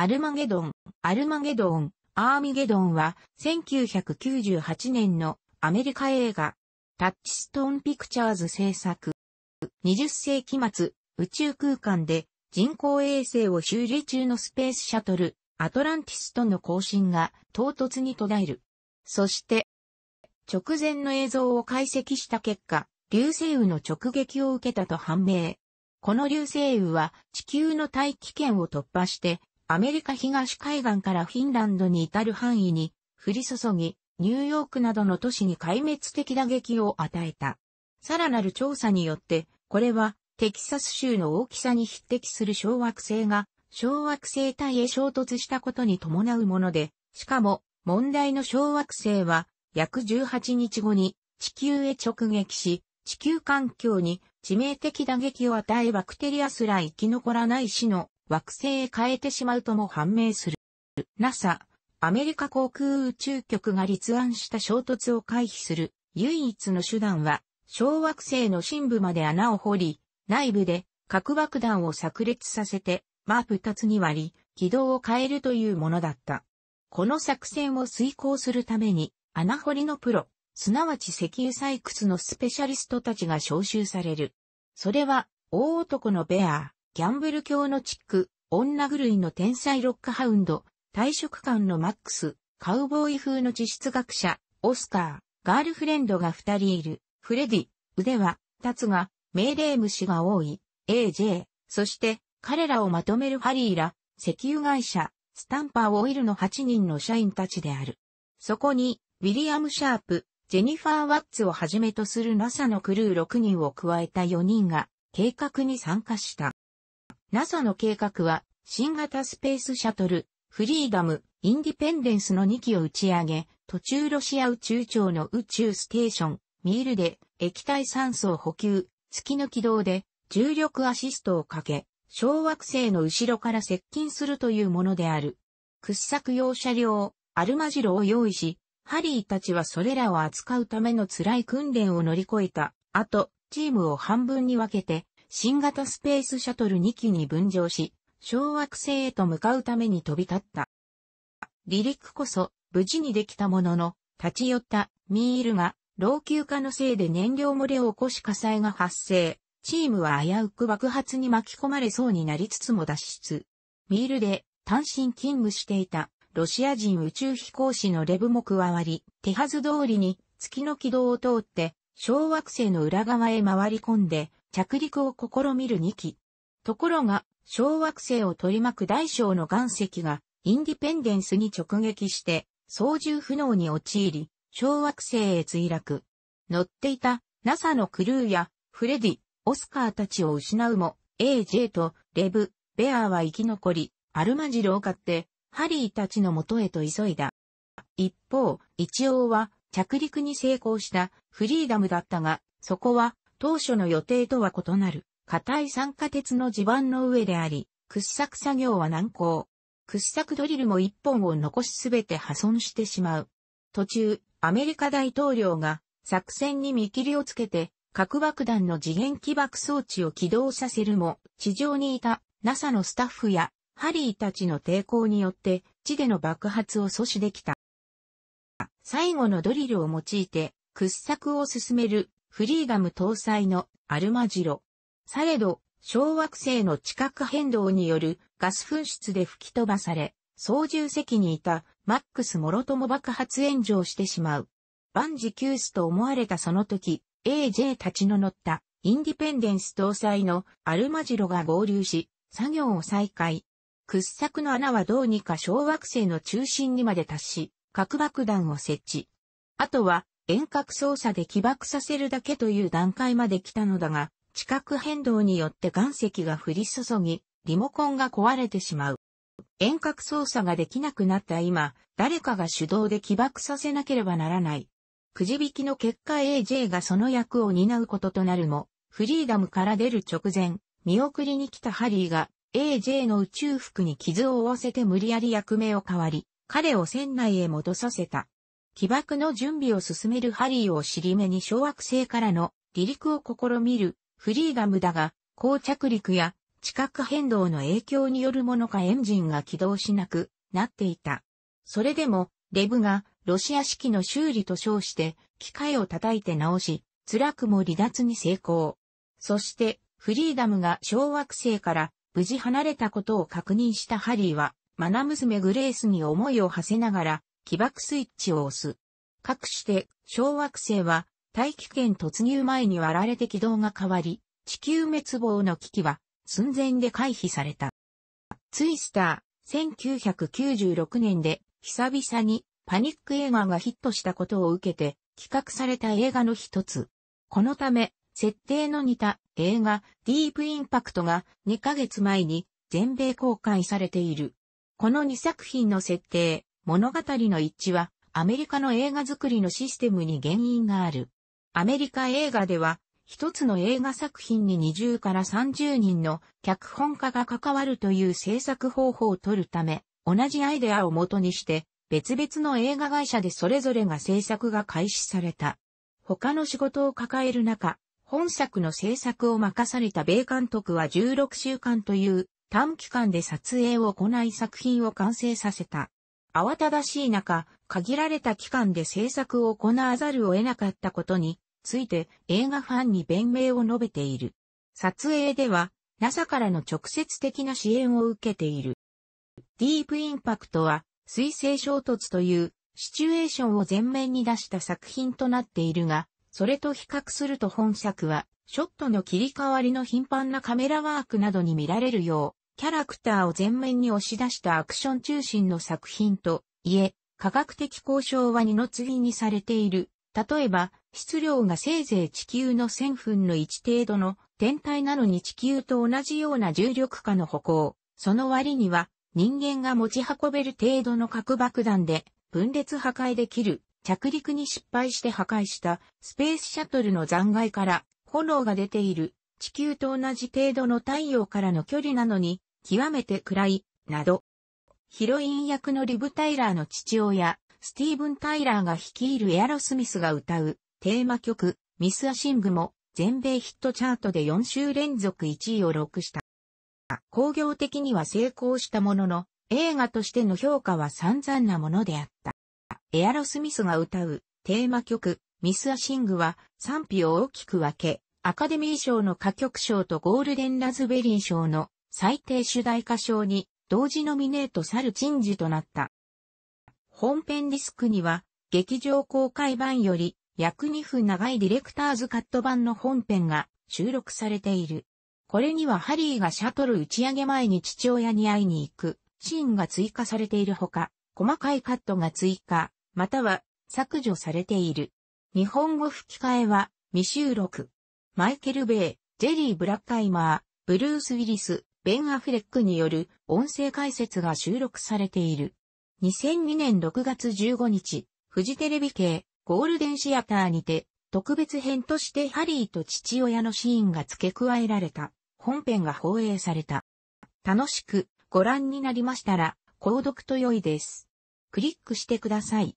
アルマゲドン、アルマゲドン、アーミゲドンは1998年のアメリカ映画、タッチストーンピクチャーズ制作。20世紀末、宇宙空間で人工衛星を修理中のスペースシャトル、アトランティスとの交信が唐突に途絶える。そして、直前の映像を解析した結果、流星雨の直撃を受けたと判明。この流星雨は地球の大気圏を突破してアメリカ東海岸からフィンランドに至る範囲に降り注ぎ、ニューヨークなどの都市に壊滅的打撃を与えた。さらなる調査によって、これはテキサス州の大きさに匹敵する小惑星が小惑星帯へ衝突したことに伴うもので、しかも問題の小惑星は約18日後に地球へ直撃し、地球環境に致命的打撃を与えバクテリアすら生き残らない死の惑星へ変えてしまうとも判明する。NASA、アメリカ航空宇宙局が立案した衝突を回避する唯一の手段は、小惑星の深部まで穴を掘り、内部で核爆弾を炸裂させて、マープ2つに割り、軌道を変えるというものだった。この作戦を遂行するために、穴掘りのプロ、すなわち石油採掘のスペシャリストたちが招集される。それは、大男のベアー、ギャンブル教のチック、女狂いの天才ロックハウンド、退職官のマックス、カウボーイ風の地質学者、オスカー、ガールフレンドが二人いる、フレディ、腕は、立つが、命令虫が多い、AJ、そして、彼らをまとめるハリーら、石油会社、スタンパーオイルの8人の社員たちである。そこに、ウィリアム・シャープ、ジェニファー・ワッツをはじめとする NASA のクルー6人を加えた4人が計画に参加した。NASA の計画は、新型スペースシャトル、フリーダム、インディペンデンスの2機を打ち上げ、途中ロシア宇宙庁の宇宙ステーション、ミールで液体酸素を補給、月の軌道で重力アシストをかけ、小惑星の後ろから接近するというものである。掘削用車両、アルマジロを用意し、ハリーたちはそれらを扱うための辛い訓練を乗り越えたと、チームを半分に分けて、新型スペースシャトル2機に分譲し、小惑星へと向かうために飛び立った。離陸こそ無事にできたものの、立ち寄ったミールが老朽化のせいで燃料漏れを起こし火災が発生。チームは危うく爆発に巻き込まれそうになりつつも脱出。ミールで単身勤務していたロシア人宇宙飛行士のレブも加わり、手はず通りに月の軌道を通って小惑星の裏側へ回り込んで着陸を試みる2機。ところが、小惑星を取り巻く大小の岩石がインディペンデンスに直撃して操縦不能に陥り、小惑星へ墜落。乗っていた NASA のクルーやフレディ、オスカーたちを失うも、AJ とレブ、ベアーは生き残り、アルマジロを買って、ハリーたちの元へと急いだ。一方、一応は着陸に成功したフリーダムだったが、そこは当初の予定とは異なる、硬い酸化鉄の地盤の上であり、掘削作業は難航。掘削ドリルも一本を残しすべて破損してしまう。途中、アメリカ大統領が作戦に見切りをつけて、核爆弾の次元起爆装置を起動させるも、地上にいた NASA のスタッフやハリーたちの抵抗によって地での爆発を阻止できた。最後のドリルを用いて掘削を進めるフリーガム搭載のアルマジロ。されど、小惑星の地殻変動によるガス噴出で吹き飛ばされ、操縦席にいたマックス・もろとも爆発炎上してしまう。万事休すと思われたその時、AJ たちの乗ったインディペンデンス搭載のアルマジロが合流し、作業を再開。掘削の穴はどうにか小惑星の中心にまで達し、核爆弾を設置。あとは、遠隔操作で起爆させるだけという段階まで来たのだが、地殻変動によって岩石が降り注ぎ、リモコンが壊れてしまう。遠隔操作ができなくなった今、誰かが手動で起爆させなければならない。くじ引きの結果 AJ がその役を担うこととなるも、フリーダムから出る直前、見送りに来たハリーが AJ の宇宙服に傷を負わせて無理やり役目を変わり、彼を船内へ戻させた。起爆の準備を進めるハリーを尻目に小惑星からの離陸を試みるフリーガムだが、高着陸や地殻変動の影響によるものかエンジンが起動しなくなっていた。それでも、レブがロシア式の修理と称して機械を叩いて直し、辛くも離脱に成功。そして、フリーダムが小惑星から無事離れたことを確認したハリーはマナ娘グレースに思いを馳せながら、起爆スイッチを押す。かくして、小惑星は、大気圏突入前に割られて軌道が変わり、地球滅亡の危機は、寸前で回避された。ツイスター、1996年で、久々に、パニック映画がヒットしたことを受けて、企画された映画の一つ。このため、設定の似た映画、ディープインパクトが2ヶ月前に全米公開されている。この2作品の設定、物語の一致は、アメリカの映画作りのシステムに原因がある。アメリカ映画では、一つの映画作品に20から30人の脚本家が関わるという制作方法を取るため、同じアイデアを元にして、別々の映画会社でそれぞれが制作が開始された。他の仕事を抱える中、本作の制作を任された米監督は16週間という短期間で撮影を行い作品を完成させた。慌ただしい中、限られた期間で制作を行わざるを得なかったことについて映画ファンに弁明を述べている。撮影では NASA からの直接的な支援を受けている。ディープインパクトは水星衝突というシチュエーションを前面に出した作品となっているが、それと比較すると本作はショットの切り替わりの頻繁なカメラワークなどに見られるようキャラクターを前面に押し出したアクション中心の作品と、いえ、科学的交渉は二の次にされている。例えば、質量がせいぜい地球の1000分の1程度の天体なのに地球と同じような重力下の歩行。その割には人間が持ち運べる程度の核爆弾で分裂破壊できる。着陸に失敗して破壊したスペースシャトルの残骸から炎が出ている地球と同じ程度の太陽からの距離なのに極めて暗い、など。ヒロイン役のリブ・タイラーの父親、スティーブン・タイラーが率いるエアロスミスが歌うテーマ曲、ミス・アシングも全米ヒットチャートで4週連続1位を録した。工業的には成功したものの、映画としての評価は散々なものであった。エアロスミスが歌うテーマ曲、ミス・アシングは賛否を大きく分け、アカデミー賞の歌曲賞とゴールデン・ラズベリー賞の最低主題歌賞に同時ノミネートさる珍事となった。本編ディスクには劇場公開版より約2分長いディレクターズカット版の本編が収録されている。これにはハリーがシャトル打ち上げ前に父親に会いに行くシーンが追加されているほか、細かいカットが追加、または削除されている。日本語吹き替えは未収録。マイケル・ベイ、ジェリー・ブラッカイマー、ブルース・ウィリス、ベン・アフレックによる音声解説が収録されている。2002年6月15日、フジテレビ系ゴールデンシアターにて特別編としてハリーと父親のシーンが付け加えられた本編が放映された。楽しくご覧になりましたら購読と良いです。クリックしてください。